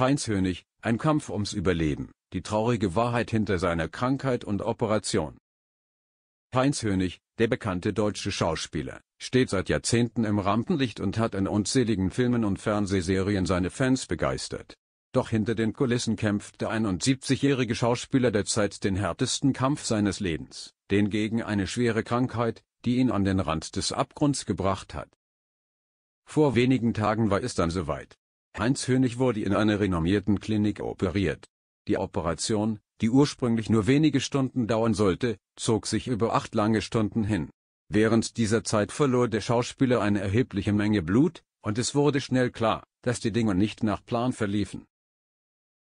Heinz Hönig, ein Kampf ums Überleben, die traurige Wahrheit hinter seiner Krankheit und Operation. Heinz Hönig, der bekannte deutsche Schauspieler, steht seit Jahrzehnten im Rampenlicht und hat in unzähligen Filmen und Fernsehserien seine Fans begeistert. Doch hinter den Kulissen kämpft der 71-jährige Schauspieler derzeit den härtesten Kampf seines Lebens, den gegen eine schwere Krankheit, die ihn an den Rand des Abgrunds gebracht hat. Vor wenigen Tagen war es dann soweit. Heinz Hönig wurde in einer renommierten Klinik operiert. Die Operation, die ursprünglich nur wenige Stunden dauern sollte, zog sich über acht lange Stunden hin. Während dieser Zeit verlor der Schauspieler eine erhebliche Menge Blut, und es wurde schnell klar, dass die Dinge nicht nach Plan verliefen.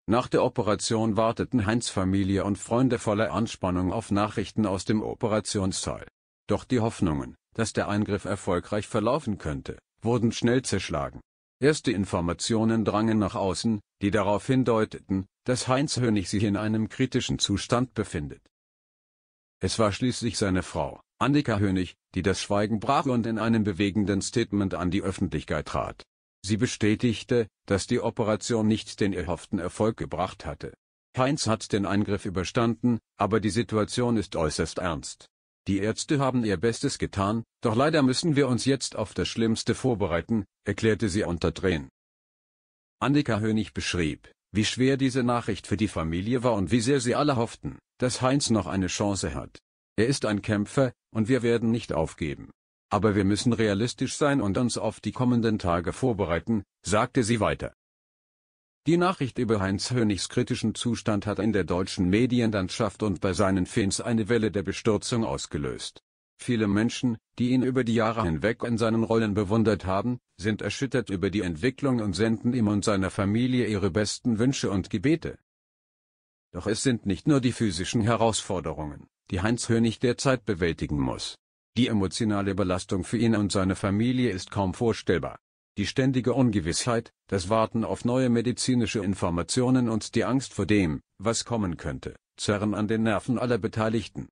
Nach der Operation warteten Heinz Familie und Freunde voller Anspannung auf Nachrichten aus dem Operationssaal. Doch die Hoffnungen, dass der Eingriff erfolgreich verlaufen könnte, wurden schnell zerschlagen. Erste Informationen drangen nach außen, die darauf hindeuteten, dass Heinz Hönig sich in einem kritischen Zustand befindet. Es war schließlich seine Frau, Annika Hönig, die das Schweigen brach und in einem bewegenden Statement an die Öffentlichkeit trat. Sie bestätigte, dass die Operation nicht den erhofften Erfolg gebracht hatte. Heinz hat den Eingriff überstanden, aber die Situation ist äußerst ernst. Die Ärzte haben ihr Bestes getan, doch leider müssen wir uns jetzt auf das Schlimmste vorbereiten, erklärte sie unter Tränen. Annika Hönig beschrieb, wie schwer diese Nachricht für die Familie war und wie sehr sie alle hofften, dass Heinz noch eine Chance hat. Er ist ein Kämpfer, und wir werden nicht aufgeben. Aber wir müssen realistisch sein und uns auf die kommenden Tage vorbereiten, sagte sie weiter. Die Nachricht über Heinz Hönigs kritischen Zustand hat in der deutschen Medienlandschaft und bei seinen Fans eine Welle der Bestürzung ausgelöst. Viele Menschen, die ihn über die Jahre hinweg in seinen Rollen bewundert haben, sind erschüttert über die Entwicklung und senden ihm und seiner Familie ihre besten Wünsche und Gebete. Doch es sind nicht nur die physischen Herausforderungen, die Heinz Hönig derzeit bewältigen muss. Die emotionale Belastung für ihn und seine Familie ist kaum vorstellbar. Die ständige Ungewissheit, das Warten auf neue medizinische Informationen und die Angst vor dem, was kommen könnte, zerren an den Nerven aller Beteiligten.